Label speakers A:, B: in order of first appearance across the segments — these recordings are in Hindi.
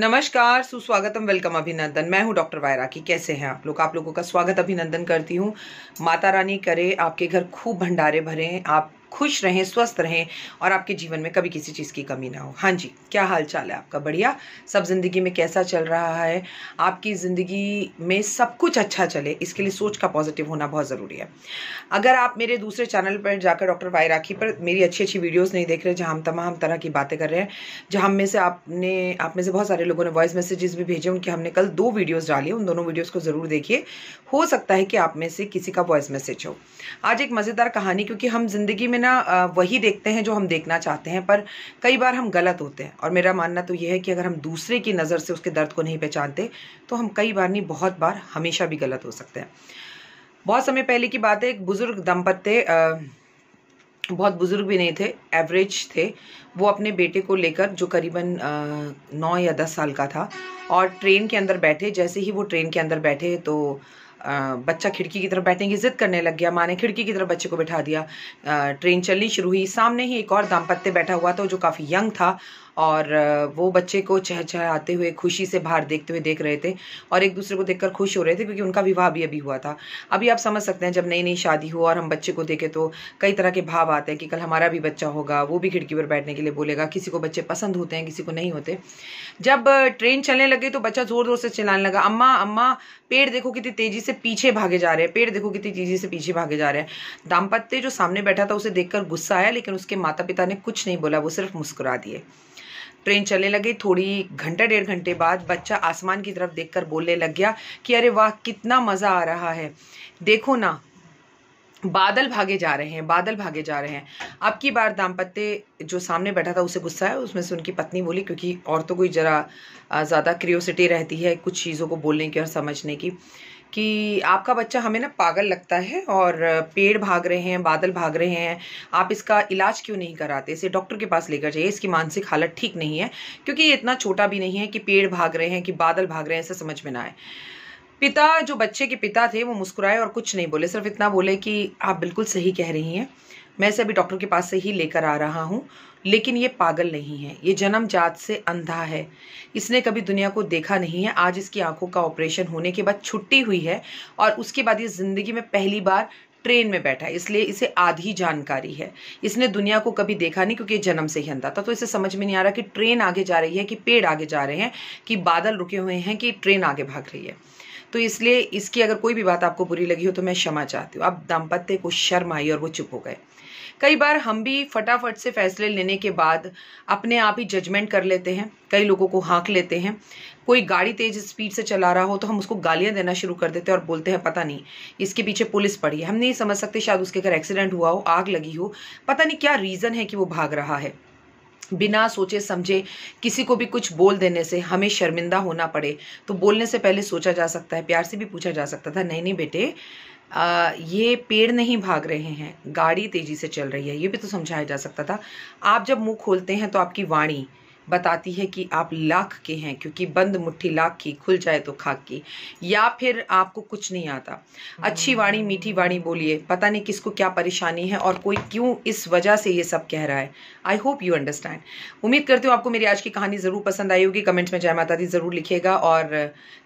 A: नमस्कार सुस्वागतम वेलकम अभिनंदन मैं हूं डॉक्टर वायरा की कैसे हैं आप लोग आप लोगों का स्वागत अभिनंदन करती हूं माता रानी करे आपके घर खूब भंडारे भरें आप खुश रहें स्वस्थ रहें और आपके जीवन में कभी किसी चीज़ की कमी ना हो हाँ जी क्या हाल चाल है आपका बढ़िया सब ज़िंदगी में कैसा चल रहा है आपकी ज़िंदगी में सब कुछ अच्छा चले इसके लिए सोच का पॉजिटिव होना बहुत ज़रूरी है अगर आप मेरे दूसरे चैनल पर जाकर डॉक्टर वाई राखी पर मेरी अच्छी अच्छी वीडियोज़ नहीं देख रहे जहाँ हम तमाम तरह की बातें कर रहे हैं जहाँ में से आपने आप में से बहुत सारे लोगों ने वॉइस मैसेजेस भी भेजे उनके हमने कल दो वीडियोज़ डाली उन दोनों वीडियोज़ को ज़रूर देखिए हो सकता है कि आप में से किसी का वॉइस मैसेज हो आज एक मज़ेदार कहानी क्योंकि हम जिंदगी में में ना वही देखते हैं जो हम देखना चाहते हैं पर कई बार हम गलत होते हैं और मेरा मानना तो यह है कि अगर हम दूसरे की नज़र से उसके दर्द को नहीं पहचानते तो हम कई बार नहीं बहुत बार हमेशा भी गलत हो सकते हैं बहुत समय पहले की बात है एक बुज़ुर्ग दंपत थे बहुत बुज़ुर्ग भी नहीं थे एवरेज थे वो अपने बेटे को लेकर जो करीबन नौ या दस साल का था और ट्रेन के अंदर बैठे जैसे ही वो ट्रेन के अंदर बैठे तो बच्चा खिड़की की तरफ बैठने की जिद करने लग गया माँ ने खिड़की की तरफ बच्चे को बैठा दिया ट्रेन चलनी शुरू हुई सामने ही एक और दाम्पत्य बैठा हुआ था जो काफ़ी यंग था और वो बच्चे को चहचहाते हुए खुशी से बाहर देखते हुए देख रहे थे और एक दूसरे को देखकर खुश हो रहे थे क्योंकि उनका विवाह भी अभी हुआ था अभी आप समझ सकते हैं जब नई नई शादी हो और हम बच्चे को देखें तो कई तरह के भाव आते हैं कि कल हमारा भी बच्चा होगा वो भी खिड़की पर बैठने के लिए बोलेगा किसी को बच्चे पसंद होते हैं किसी को नहीं होते जब ट्रेन चलने लगे तो बच्चा ज़ोर ज़ोर से चलाने लगा अम्मा अम्मा पेड़ देखो कितनी तेज़ी से पीछे भागे जा रहे हैं पेड़ देखो कितनी तेज़ी से पीछे भागे जा रहे हैं दाम्पत्य जो सामने बैठा था उसे देखकर गुस्सा आया लेकिन उसके माता पिता ने कुछ नहीं बोला वो सिर्फ मुस्कुरा दिए ट्रेन चलने लगी थोड़ी घंटा डेढ़ घंटे बाद बच्चा आसमान की तरफ देखकर बोलने लग गया कि अरे वाह कितना मज़ा आ रहा है देखो ना बादल भागे जा रहे हैं बादल भागे जा रहे हैं अब की बार दाम्पत्य जो सामने बैठा था उसे गुस्सा है उसमें से उनकी पत्नी बोली क्योंकि औरतों को ज़रा ज़्यादा क्रियोसिटी रहती है कुछ चीज़ों को बोलने की और समझने की कि आपका बच्चा हमें ना पागल लगता है और पेड़ भाग रहे हैं बादल भाग रहे हैं आप इसका इलाज क्यों नहीं कराते इसे डॉक्टर के पास लेकर जाइए इसकी मानसिक हालत ठीक नहीं है क्योंकि ये इतना छोटा भी नहीं है कि पेड़ भाग रहे हैं कि बादल भाग रहे हैं ऐसा समझ में ना आए पिता जो बच्चे के पिता थे वो मुस्कुराए और कुछ नहीं बोले सिर्फ इतना बोले कि आप बिल्कुल सही कह रही हैं मैं इसे अभी डॉक्टर के पास से ही लेकर आ रहा हूँ लेकिन ये पागल नहीं है ये जन्म जात से अंधा है इसने कभी दुनिया को देखा नहीं है आज इसकी आंखों का ऑपरेशन होने के बाद छुट्टी हुई है और उसके बाद ये ज़िंदगी में पहली बार ट्रेन में बैठा है इसलिए इसे आधी जानकारी है इसने दुनिया को कभी देखा नहीं क्योंकि जन्म से ही अंधा था तो इसे समझ में नहीं आ रहा कि ट्रेन आगे जा रही है कि पेड़ आगे जा रहे हैं कि बादल रुके हुए हैं कि ट्रेन आगे भाग रही है तो इसलिए इसकी अगर कोई भी बात आपको बुरी लगी हो तो मैं क्षमा चाहती हूँ अब दाम्पत्य को शर्म आई और वो चुप हो गए कई बार हम भी फटाफट से फैसले लेने के बाद अपने आप ही जजमेंट कर लेते हैं कई लोगों को हाँक लेते हैं कोई गाड़ी तेज स्पीड से चला रहा हो तो हम उसको गालियां देना शुरू कर देते हैं और बोलते हैं पता नहीं इसके पीछे पुलिस पड़ी है हम नहीं समझ सकते शायद उसके घर एक्सीडेंट हुआ हो आग लगी हो पता नहीं क्या रीज़न है कि वो भाग रहा है बिना सोचे समझे किसी को भी कुछ बोल देने से हमें शर्मिंदा होना पड़े तो बोलने से पहले सोचा जा सकता है प्यार से भी पूछा जा सकता था नहीं नहीं बेटे आ, ये पेड़ नहीं भाग रहे हैं गाड़ी तेज़ी से चल रही है ये भी तो समझाया जा सकता था आप जब मुंह खोलते हैं तो आपकी वाणी बताती है कि आप लाख के हैं क्योंकि बंद मुट्ठी लाख की खुल जाए तो खाक की या फिर आपको कुछ नहीं आता अच्छी वाणी मीठी वाणी बोलिए पता नहीं किसको क्या परेशानी है और कोई क्यों इस वजह से ये सब कह रहा है आई होप यू अंडरस्टैंड उम्मीद करती हूँ आपको मेरी आज की कहानी ज़रूर पसंद आई होगी कमेंट्स में जय माता दी ज़रूर लिखेगा और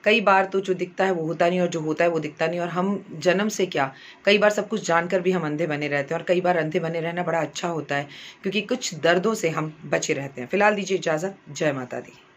A: कई बार तो जो दिखता है वो होता नहीं और जो होता है वो दिखता नहीं और हम जन्म से क्या कई बार सब कुछ जानकर भी हम अंधे बने रहते हैं और कई बार अंधे बने रहना बड़ा अच्छा होता है क्योंकि कुछ दर्दों से हम बचे रहते हैं फिलहाल दीजिए इजाज़त जय माता दी